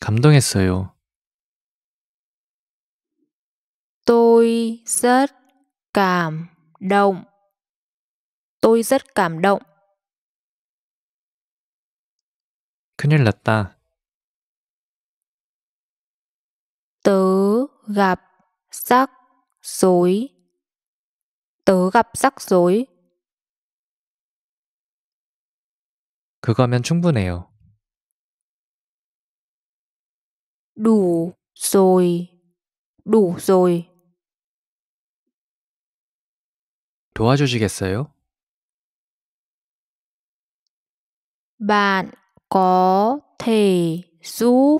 감동했어요. Tôi rất cảm động. Tôi rất cảm động. 큰일 났다. Tớ gặp rắc rối. Tớ gặp rắc rối. 그거면 충분해요. Đủ rồi. Đủ rồi. 도와주시겠어요? Bạn có thể giúp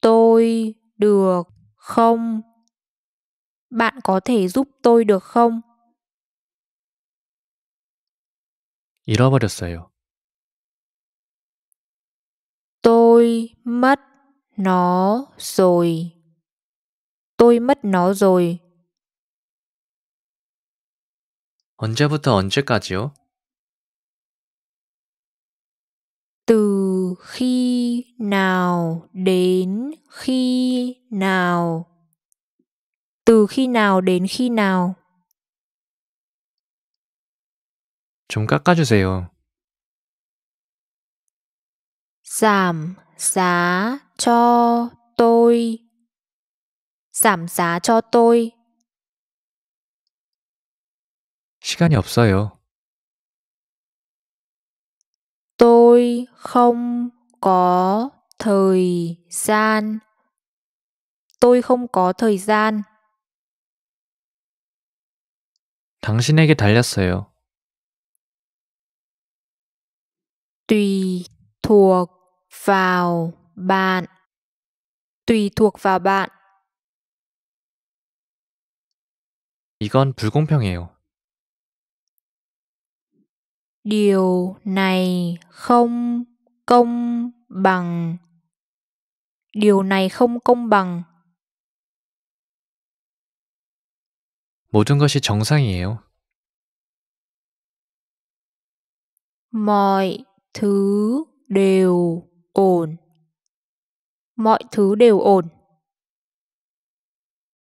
tôi được không? Bạn có thể giúp tôi được không? 잃어버렸어요. Tôi mất nó rồi. Tôi mất nó rồi. 언제부터 언제까지요? Từ khi nào đến khi nào? Từ khi nào đến khi nào? 좀 깎아주세요. giảm giá cho tôi giảm giá cho tôi 시간이 없어요. Tôi không có thời gian. Tôi không có thời gian. 당신에게 달렸어요. Tùy thuộc vào bạn tùy thuộc vào bạn 이건 불공평해요. điều này không công bằng điều này không công bằng 모든 것이 정상이에요. mọi thứ đều ổn mọi thứ đều ổn